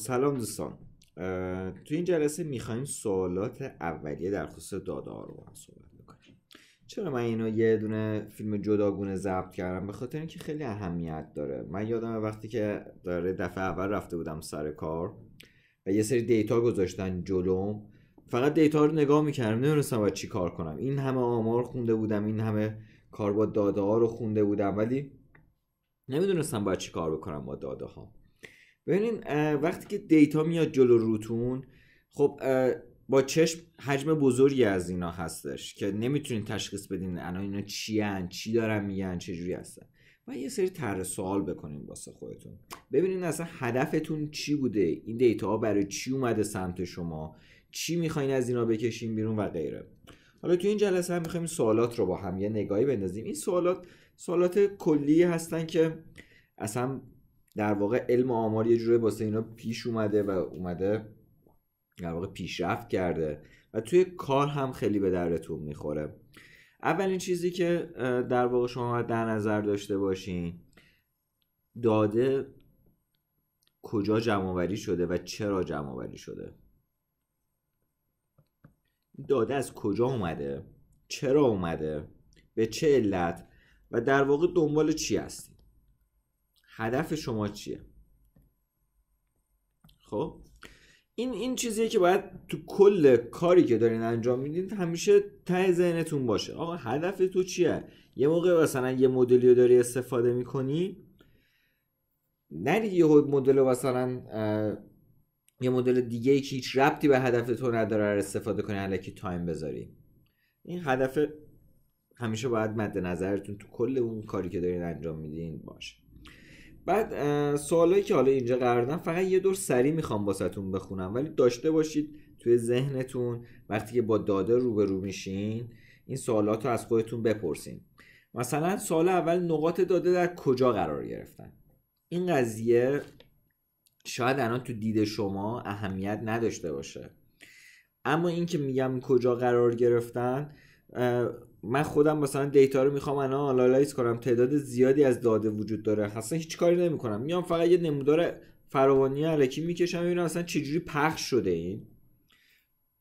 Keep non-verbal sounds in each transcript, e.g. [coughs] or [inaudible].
سلام دوستان تو این جلسه میخوایم سوالات اولیه در خصوص داده ها رو هم صحبت بکنیم چرا من اینو یه دونه فیلم جداگونه ضبط کردم به خاطر اینکه خیلی اهمیت داره من یادم وقتی که داره دفعه اول رفته بودم سر کار و یه سری دیتا گذاشتن جلوم فقط دیتا رو نگاه میکردم نمیدونستم باید چی کار کنم این همه آمار خونده بودم این همه کار با داده ها رو خونده بودم ولی نمیدونستم باید چی کار بکنم با داده ببینین وقتی که دیتا میاد جلو روتون خب با چشم حجم بزرگی از اینا هستش که نمیتونین تشخیص بدین الان اینا چی هن؟ چی دارن میگن چه جوری هستن و یه سری طرح سوال بکنین واسه خودتون ببینین اصلا هدفتون چی بوده این دیتا ها برای چی اومده سمت شما چی میخواین از اینا بکشین بیرون و غیره حالا تو این جلسه هم میخوایم سوالات رو با هم یه نگاهی بندازیم این سوالات سوالات کلی هستن که اصلا در واقع علم آمار یه جوری واسه اینا پیش اومده و اومده در واقع پیشرفت کرده و توی کار هم خیلی به دردتون میخوره اولین چیزی که در واقع شما در نظر داشته باشین داده کجا جمعآوری شده و چرا جمعآوری شده داده از کجا اومده چرا اومده به چه علت و در واقع دنبال چی است؟ هدف شما چیه خب این این چیزیه که باید تو کل کاری که دارین انجام میدین همیشه ته ذهنتون باشه آقا هدف تو چیه یه موقع مثلا یه مدلی رو داری استفاده میکنی نری یه مدل مثلا یه مدل دیگه ای که هیچ ربطی به هدف تو نداره رو استفاده کنی علکی تایم بذاری این هدف همیشه باید مد نظرتون تو کل اون کاری که دارین انجام میدین باشه بعد سوالایی که حالا اینجا قرار فقط یه دور سری میخوام باستون بخونم ولی داشته باشید توی ذهنتون وقتی که با داده روبرو میشین این سوالات رو از خودتون بپرسین مثلا سال اول نقاط داده در کجا قرار گرفتن این قضیه شاید الان تو دید شما اهمیت نداشته باشه اما این که میگم کجا قرار گرفتن من خودم مثلا دیتا رو میخوام انا آنالایز کنم تعداد زیادی از داده وجود داره اصلا هیچ کاری نمیکنم میام فقط یه نمودار فراوانی علکی میکشم ببینم اصلا چجوری پخش شده این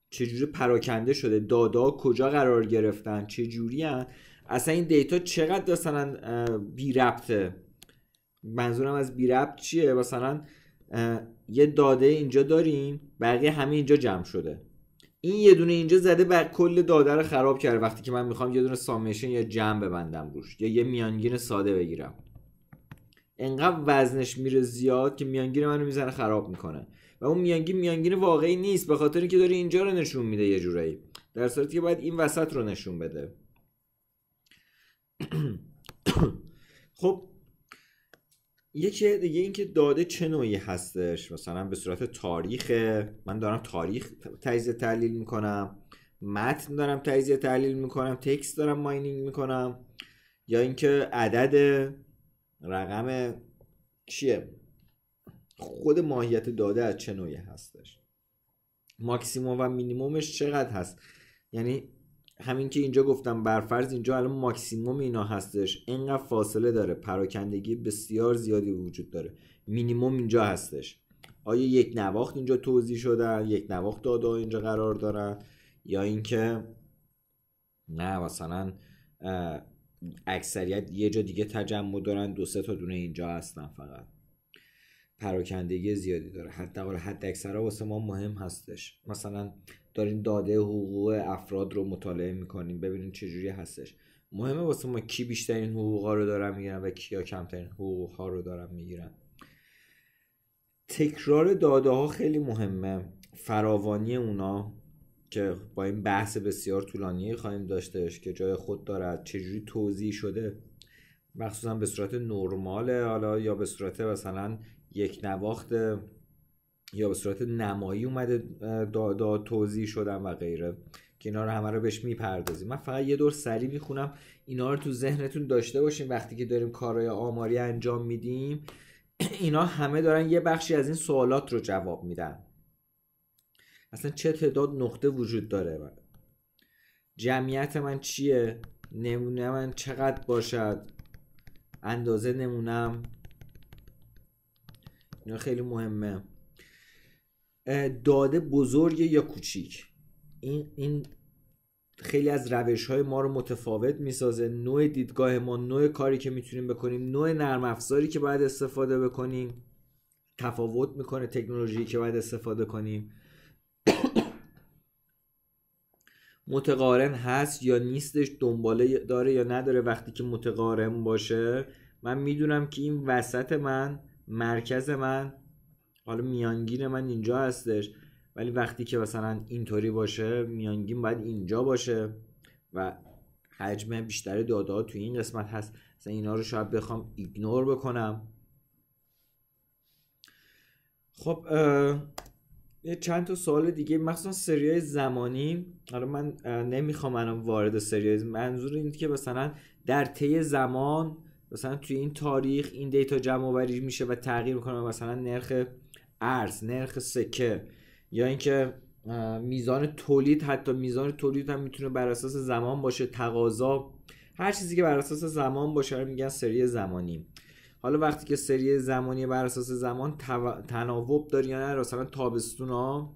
چجوری پراکنده شده دادا کجا قرار گرفتن چجوری هن؟ اصلا این دیتا چقدر مثلا بی ربطه منظورم از بی ربط چیه مثلا یه داده اینجا داریم بقیه همه اینجا جمع شده این یه دونه اینجا زده بر کل داده رو خراب کرده وقتی که من میخوام یه دونه سامیشن یا جمع ببندم روش یا یه میانگین ساده بگیرم انقدر وزنش میره زیاد که میانگین منو میزنه خراب میکنه و اون میانگین میانگین واقعی نیست به خاطر اینکه داره اینجا رو نشون میده یه جورایی در صورتی که باید این وسط رو نشون بده [coughs] خب یکی دیگه اینکه داده چه نوعی هستش مثلا به صورت تاریخ من دارم تاریخ تجزیه تحلیل میکنم متن دارم تجزیه تحلیل میکنم تکست دارم ماینینگ میکنم یا اینکه عدد رقم چیه خود ماهیت داده از چه نوعی هستش ماکسیموم و مینیمومش چقدر هست یعنی همین که اینجا گفتم برفرض اینجا الان ماکسیموم اینا هستش اینقدر فاصله داره پراکندگی بسیار زیادی وجود داره مینیموم اینجا هستش آیا یک نواخت اینجا توضیح شده یک نواخت داده اینجا قرار دارن یا اینکه نه مثلا اکثریت یه جا دیگه تجمع دارن دو سه تا دونه اینجا هستن فقط پراکندگی زیادی داره حتی حد اکثرا واسه ما مهم هستش مثلا داریم داده حقوق افراد رو مطالعه میکنیم ببینیم چجوری هستش مهمه واسه ما کی بیشترین حقوق ها رو دارن میگیرن و کیا کمترین حقوق ها رو دارن میگیرن تکرار داده ها خیلی مهمه فراوانی اونا که با این بحث بسیار طولانی خواهیم داشتش که جای خود دارد چجوری توضیح شده مخصوصا به صورت نرماله حالا یا به صورت مثلا یک نواخت یا به صورت نمایی اومده داد توضیح شدن و غیره که اینا رو همه رو بهش میپردازیم من فقط یه دور سریع میخونم اینا رو تو ذهنتون داشته باشیم وقتی که داریم کارهای آماری انجام میدیم [clears throat] اینا همه دارن یه بخشی از این سوالات رو جواب میدن اصلا چه تعداد نقطه وجود داره جمعیت من چیه نمونه من چقدر باشد اندازه نمونم اینا خیلی مهمه داده بزرگ یا کوچیک این, این خیلی از روش های ما رو متفاوت میسازه نوع دیدگاه ما نوع کاری که میتونیم بکنیم نوع نرم افزاری که باید استفاده بکنیم تفاوت میکنه تکنولوژی که باید استفاده کنیم [coughs] متقارن هست یا نیستش دنباله داره یا نداره وقتی که متقارن باشه من میدونم که این وسط من مرکز من حالا میانگین من اینجا هستش ولی وقتی که مثلا اینطوری باشه میانگین باید اینجا باشه و حجم بیشتر داده ها توی این قسمت هست مثلا اینا رو شاید بخوام ایگنور بکنم خب یه چند تا سوال دیگه مخصوصا سریای زمانی حالا من نمیخوام الان وارد سریای منظور اینه که مثلا در طی زمان مثلا توی این تاریخ این دیتا جمع آوری میشه و تغییر میکنه مثلا نرخ ارز نرخ سکه یا اینکه میزان تولید حتی میزان تولید هم میتونه بر اساس زمان باشه تقاضا هر چیزی که بر اساس زمان باشه رو میگن سری زمانی حالا وقتی که سری زمانی بر اساس زمان تناوب داره یا نه مثلا تابستون ها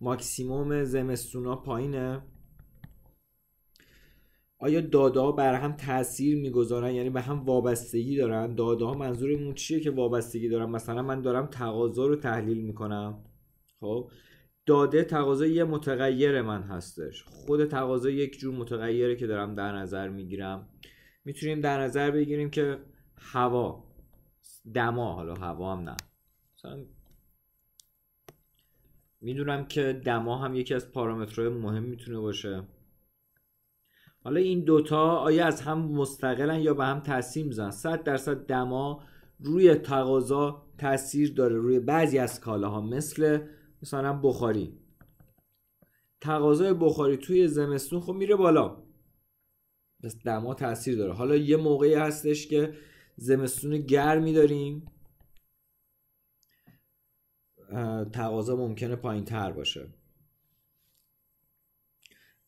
ماکسیموم زمستون ها پایینه آیا داده بر هم تاثیر میگذارن یعنی به هم وابستگی دارن داده ها منظورمون چیه که وابستگی دارن مثلا من دارم تقاضا رو تحلیل میکنم خب داده تقاضا یه متغیر من هستش خود تقاضا یک جور متغیره که دارم در نظر میگیرم میتونیم در نظر بگیریم که هوا دما حالا هوا هم نه مثلا میدونم که دما هم یکی از پارامترهای مهم میتونه باشه حالا این دوتا آیا از هم مستقلن یا به هم تاثیر میزنن صد درصد دما روی تقاضا تاثیر داره روی بعضی از کالاها مثل مثلا بخاری تقاضای بخاری توی زمستون خب میره بالا دما تاثیر داره حالا یه موقعی هستش که زمستون گرمی داریم تقاضا ممکنه پایین تر باشه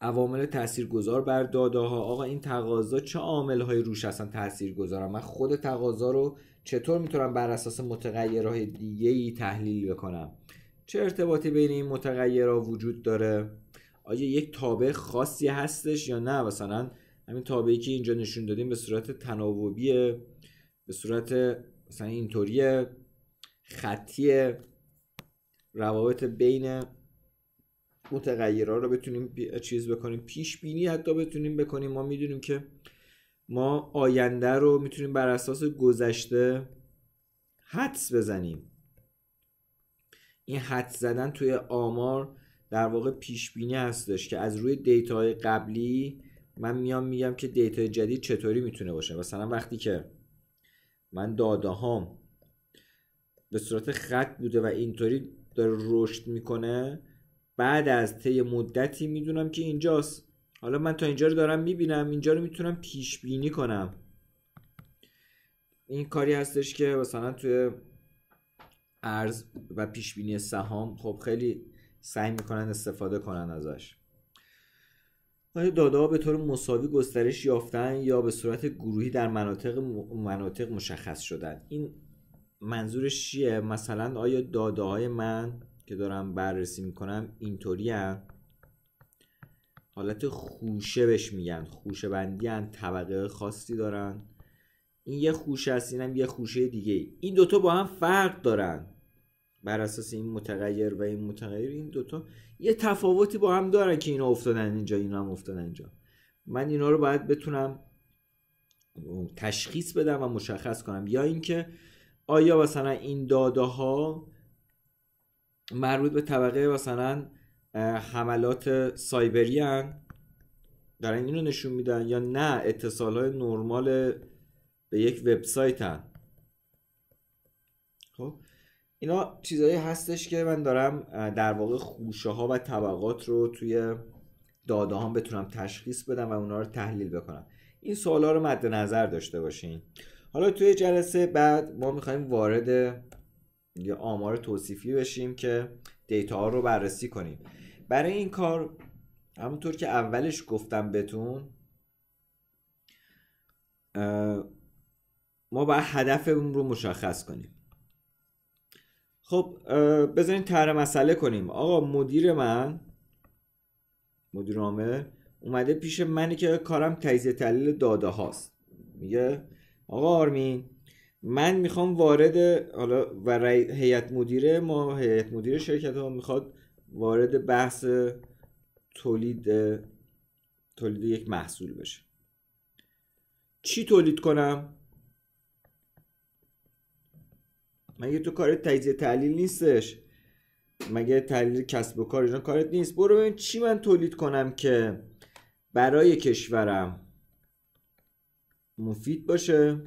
عوامل تاثیرگذار بر داده ها آقا این تقاضا چه عامل های روش اصلا تاثیرگذارن من خود تقاضا رو چطور میتونم بر اساس متغیرهای دیگه ای تحلیل بکنم چه ارتباطی بین این متغیرها وجود داره آیا یک تابع خاصی هستش یا نه مثلا همین تابعی که اینجا نشون دادیم به صورت تناوبیه به صورت مثلا اینطوریه خطیه روابط بین متغیرها رو بتونیم چیز بکنیم پیش بینی حتی بتونیم بکنیم ما میدونیم که ما آینده رو میتونیم بر اساس گذشته حدس بزنیم این حدس زدن توی آمار در واقع پیش بینی هستش که از روی دیتاهای قبلی من میام میگم که دیتای جدید چطوری میتونه باشه مثلا وقتی که من داده هام به صورت خط بوده و اینطوری داره رشد میکنه بعد از طی مدتی میدونم که اینجاست حالا من تا اینجا رو دارم میبینم اینجا رو میتونم پیش بینی کنم این کاری هستش که مثلا توی ارز و پیش بینی سهام خب خیلی سعی میکنن استفاده کنن ازش آیا داده به طور مساوی گسترش یافتن یا به صورت گروهی در مناطق مناطق مشخص شدن این منظورش چیه مثلا آیا داده های من که دارم بررسی میکنم اینطوری هم حالت خوشه بهش میگن خوشه بندی طبقه خاصی دارن این یه خوشه است اینم یه خوشه دیگه این دوتا با هم فرق دارن بر اساس این متغیر و این متغیر این دوتا یه تفاوتی با هم دارن که اینا افتادن اینجا اینا هم افتادن اینجا من اینا رو باید بتونم تشخیص بدم و مشخص کنم یا اینکه آیا مثلا این داده ها مربوط به طبقه مثلا حملات سایبری هن دارن رو نشون میدن یا نه اتصال های نرمال به یک وبسایت هن خب اینا چیزهایی هستش که من دارم در واقع خوشه ها و طبقات رو توی داده هم بتونم تشخیص بدم و اونا رو تحلیل بکنم این سوال ها رو مد نظر داشته باشین حالا توی جلسه بعد ما میخوایم وارد یه آمار توصیفی بشیم که دیتا ها رو بررسی کنیم برای این کار همونطور که اولش گفتم بهتون ما باید هدفمون رو مشخص کنیم خب بذارین طرح مسئله کنیم آقا مدیر من مدیر عامل اومده پیش منی که کارم تجزیه تحلیل داده هاست میگه آقا آرمین من میخوام وارد حالا و هیئت مدیره ما هیئت مدیره شرکت ها میخواد وارد بحث تولید تولید یک محصول بشه چی تولید کنم مگه تو کار تجزیه تحلیل نیستش مگه تحلیل کسب و کار اینا کارت نیست برو ببین چی من تولید کنم که برای کشورم مفید باشه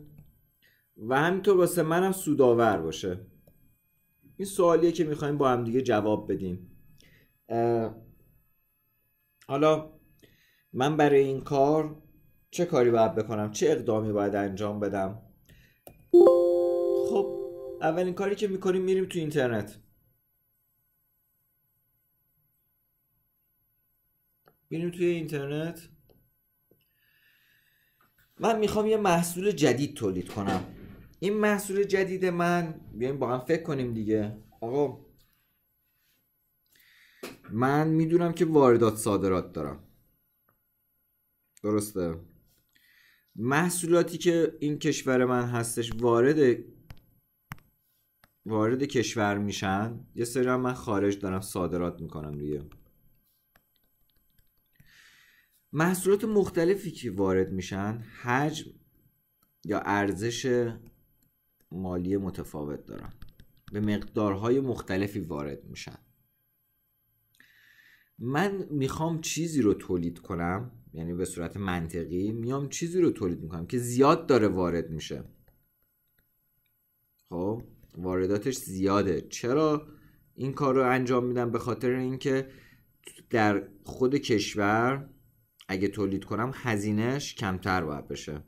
و همینطور واسه منم سودآور باشه این سوالیه که میخوایم با هم دیگه جواب بدیم حالا من برای این کار چه کاری باید بکنم چه اقدامی باید انجام بدم خب اولین کاری که میکنیم میریم تو اینترنت میریم توی اینترنت من میخوام یه محصول جدید تولید کنم این محصول جدید من بیایم با هم فکر کنیم دیگه آقا من میدونم که واردات صادرات دارم درسته محصولاتی که این کشور من هستش وارد وارد کشور میشن یه سری هم من خارج دارم صادرات میکنم دیگه محصولات مختلفی که وارد میشن حجم یا ارزش مالی متفاوت دارن به مقدارهای مختلفی وارد میشن من میخوام چیزی رو تولید کنم یعنی به صورت منطقی میام چیزی رو تولید میکنم که زیاد داره وارد میشه خب وارداتش زیاده چرا این کار رو انجام میدم به خاطر اینکه در خود کشور اگه تولید کنم هزینهش کمتر باید بشه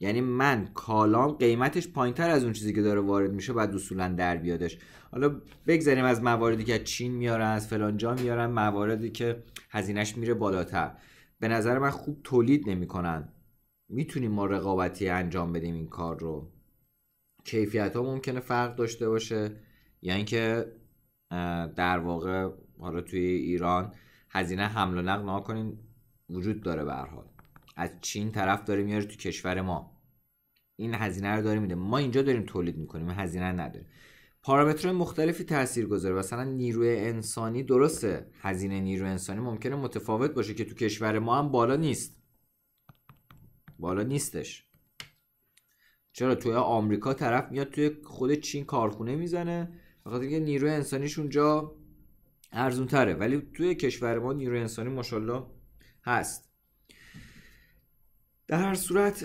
یعنی من کالام قیمتش پایینتر از اون چیزی که داره وارد میشه بعد اصولا در بیادش حالا بگذاریم از مواردی که چین میارن از فلان جا میارن مواردی که هزینهش میره بالاتر به نظر من خوب تولید نمیکنن میتونیم ما رقابتی انجام بدیم این کار رو کیفیت ها ممکنه فرق داشته باشه یعنی اینکه در واقع حالا توی ایران هزینه حمل و نقل نکنین وجود داره به حال از چین طرف داره میاره تو کشور ما این هزینه رو داره میده ما اینجا داریم تولید میکنیم هزینه نداره پارامترهای مختلفی تاثیر گذاره مثلا نیروی انسانی درسته هزینه نیروی انسانی ممکنه متفاوت باشه که تو کشور ما هم بالا نیست بالا نیستش چرا توی آمریکا طرف میاد توی خود چین کارخونه میزنه بخاطر اینکه نیروی انسانیش اونجا ارزون تره ولی توی کشور ما نیروی انسانی ماشاءالله هست در هر صورت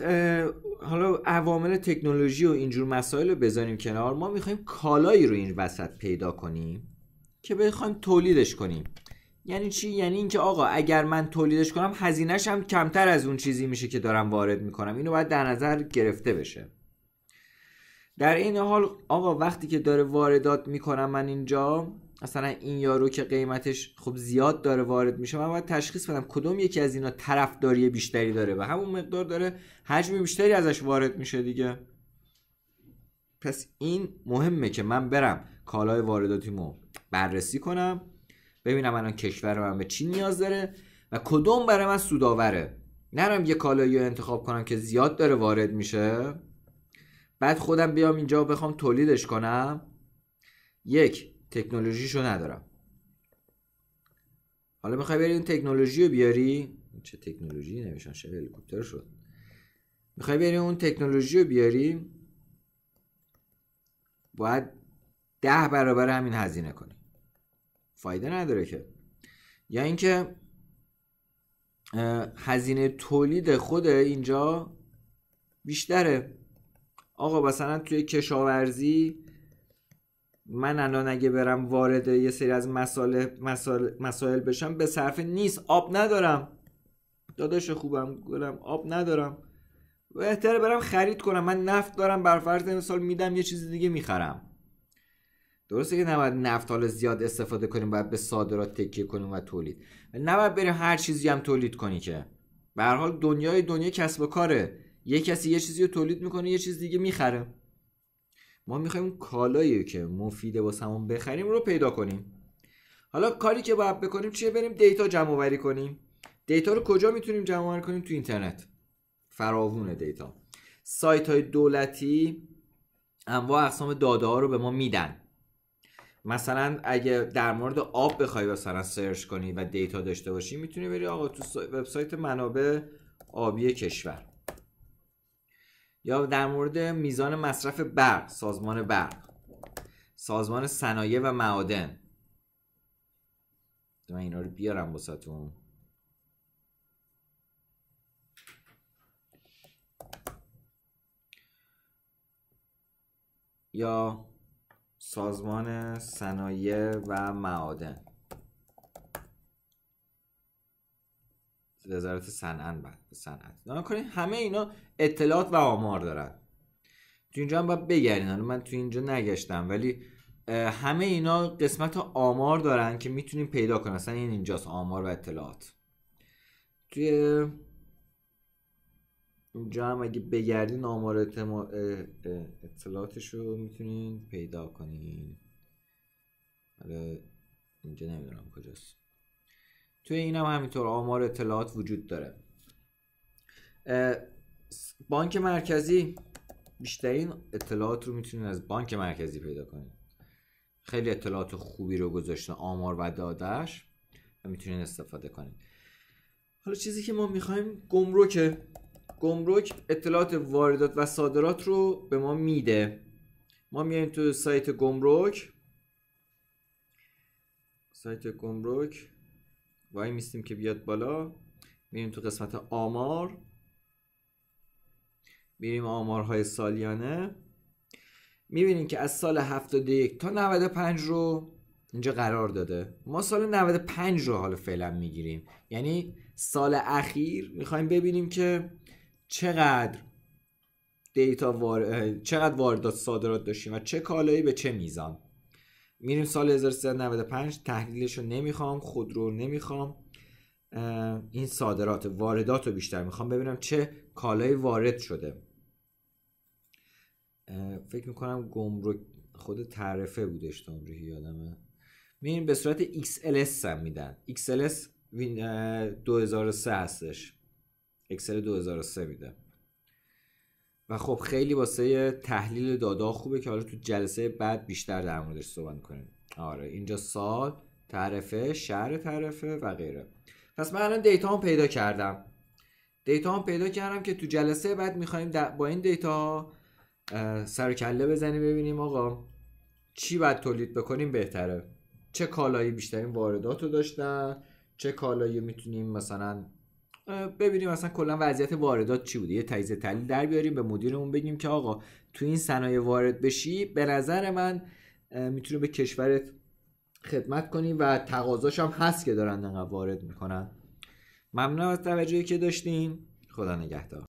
حالا عوامل تکنولوژی و اینجور مسائل رو بذاریم کنار ما میخوایم کالایی رو این وسط پیدا کنیم که بخوایم تولیدش کنیم یعنی چی یعنی اینکه آقا اگر من تولیدش کنم هزینهش هم کمتر از اون چیزی میشه که دارم وارد میکنم اینو باید در نظر گرفته بشه در این حال آقا وقتی که داره واردات میکنم من اینجا مثلا این یارو که قیمتش خب زیاد داره وارد میشه من باید تشخیص بدم کدوم یکی از اینا طرفداری بیشتری داره و همون مقدار داره حجم بیشتری ازش وارد میشه دیگه پس این مهمه که من برم کالای وارداتیمو بررسی کنم ببینم الان کشور من به چی نیاز داره و کدوم برای من سوداوره نرم یه کالایی رو انتخاب کنم که زیاد داره وارد میشه بعد خودم بیام اینجا بخوام تولیدش کنم یک تکنولوژیشو ندارم حالا بخوای بری اون تکنولوژی رو بیاری چه تکنولوژی نمیشن شبیه هلیکوپتر شد میخوای بری اون تکنولوژی رو بیاری باید ده برابر همین هزینه کنی فایده نداره که یا اینکه هزینه تولید خود اینجا بیشتره آقا مثلا توی کشاورزی من الان اگه برم وارد یه سری از مسائل مسائل بشم به صرف نیست آب ندارم داداش خوبم گلم آب ندارم بهتره برم خرید کنم من نفت دارم بر فرض مثال میدم یه چیز دیگه میخرم درسته که نباید نفت حالا زیاد استفاده کنیم باید به صادرات تکیه کنیم و تولید نباید بریم هر چیزی هم تولید کنی که به هر حال دنیای دنیا کسب و کاره یه کسی یه چیزی رو تولید میکنه یه چیز دیگه میخره ما میخوایم اون کالایی که مفید واسمون بخریم رو پیدا کنیم حالا کاری که باید بکنیم چیه بریم دیتا جمع آوری کنیم دیتا رو کجا میتونیم جمع کنیم تو اینترنت فراوون دیتا سایت های دولتی انواع اقسام داده ها رو به ما میدن مثلا اگه در مورد آب بخوای مثلا سرچ کنی و دیتا داشته باشی میتونی بری آقا تو وبسایت منابع آبی کشور یا در مورد میزان مصرف برق سازمان برق سازمان صنایع و معادن من اینا رو بیارم بساتون یا سازمان صنایع و معادن وزارت صنعت صنعت همه اینا اطلاعات و آمار دارن تو اینجا هم باید بگردین حالا من تو اینجا نگشتم ولی همه اینا قسمت آمار دارن که میتونیم پیدا کنیم اصلا این اینجاست آمار و اطلاعات توی اینجا هم اگه بگردین آمار اتما... اطلاعاتش رو میتونین پیدا کنین اینجا نمیدونم کجاست توی این هم همینطور آمار اطلاعات وجود داره بانک مرکزی بیشترین اطلاعات رو میتونید از بانک مرکزی پیدا کنید خیلی اطلاعات خوبی رو گذاشته آمار و دادش و میتونید استفاده کنید حالا چیزی که ما میخوایم گمرکه گمرک اطلاعات واردات و صادرات رو به ما میده ما میایم تو سایت گمرک سایت گمرک وای میستیم که بیاد بالا میریم تو قسمت آمار میریم آمارهای سالیانه میبینیم که از سال 71 تا 95 رو اینجا قرار داده ما سال 95 رو حالا فعلا میگیریم یعنی سال اخیر میخوایم ببینیم که چقدر دیتا وار... چقدر واردات صادرات داشتیم و چه کالایی به چه میزان میریم سال 1395 تحلیلش رو نمیخوام خودرو نمیخوام این صادرات واردات رو بیشتر میخوام ببینم چه کالایی وارد شده فکر میکنم گمرک خود تعرفه بودش گمرکی یادمه میریم به صورت XLS هم میدن XLS 2003 هستش XL 2003 میده و خب خیلی واسه تحلیل دادا خوبه که حالا تو جلسه بعد بیشتر در موردش صحبت میکنیم آره اینجا سال تعرفه شهر تعرفه و غیره پس من الان دیتا هم پیدا کردم دیتا هم پیدا کردم که تو جلسه بعد میخوایم با این دیتا سر کله بزنیم ببینیم آقا چی باید تولید بکنیم بهتره چه کالایی بیشترین واردات رو داشتن چه کالایی میتونیم مثلا ببینیم اصلا کلا وضعیت واردات چی بوده یه تجزیه تحلیل در بیاریم به مدیرمون بگیم که آقا تو این صنایع وارد بشی به نظر من میتونی به کشورت خدمت کنی و تقاضاش هم هست که دارن انقدر وارد میکنن ممنونم از توجهی که داشتین خدا نگهدار